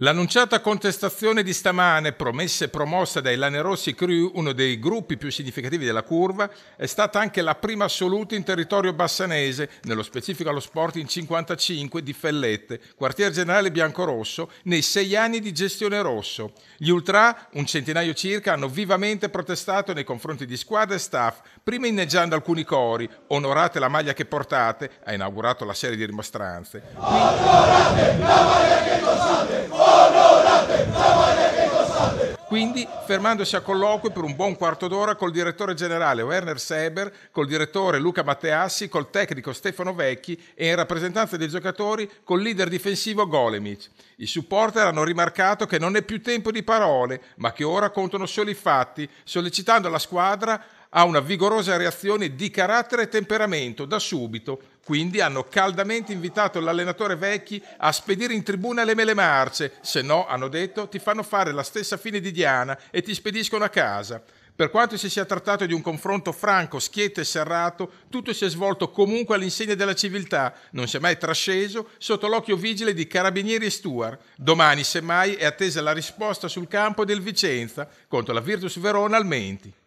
L'annunciata contestazione di stamane, promessa e promossa dai Lanerossi Crew, uno dei gruppi più significativi della curva, è stata anche la prima assoluta in territorio bassanese, nello specifico allo sport in 55 di Fellette, quartier generale biancorosso, nei sei anni di gestione rosso. Gli ultra, un centinaio circa, hanno vivamente protestato nei confronti di squadra e staff, prima inneggiando alcuni cori, onorate la maglia che portate, ha inaugurato la serie di rimostranze. Onorate la maglia che portate! Quindi, fermandosi a colloquio per un buon quarto d'ora col direttore generale Werner Seber, col direttore Luca Matteassi, col tecnico Stefano Vecchi e in rappresentanza dei giocatori col leader difensivo Golemic. I supporter hanno rimarcato che non è più tempo di parole, ma che ora contano solo i fatti, sollecitando la squadra ha una vigorosa reazione di carattere e temperamento da subito, quindi hanno caldamente invitato l'allenatore Vecchi a spedire in tribuna le mele marce, se no, hanno detto, ti fanno fare la stessa fine di Diana e ti spediscono a casa. Per quanto si sia trattato di un confronto franco, schietto e serrato, tutto si è svolto comunque all'insegna della civiltà, non si è mai trasceso sotto l'occhio vigile di carabinieri e Stuart. Domani, semmai, è attesa la risposta sul campo del Vicenza contro la Virtus Verona al Menti.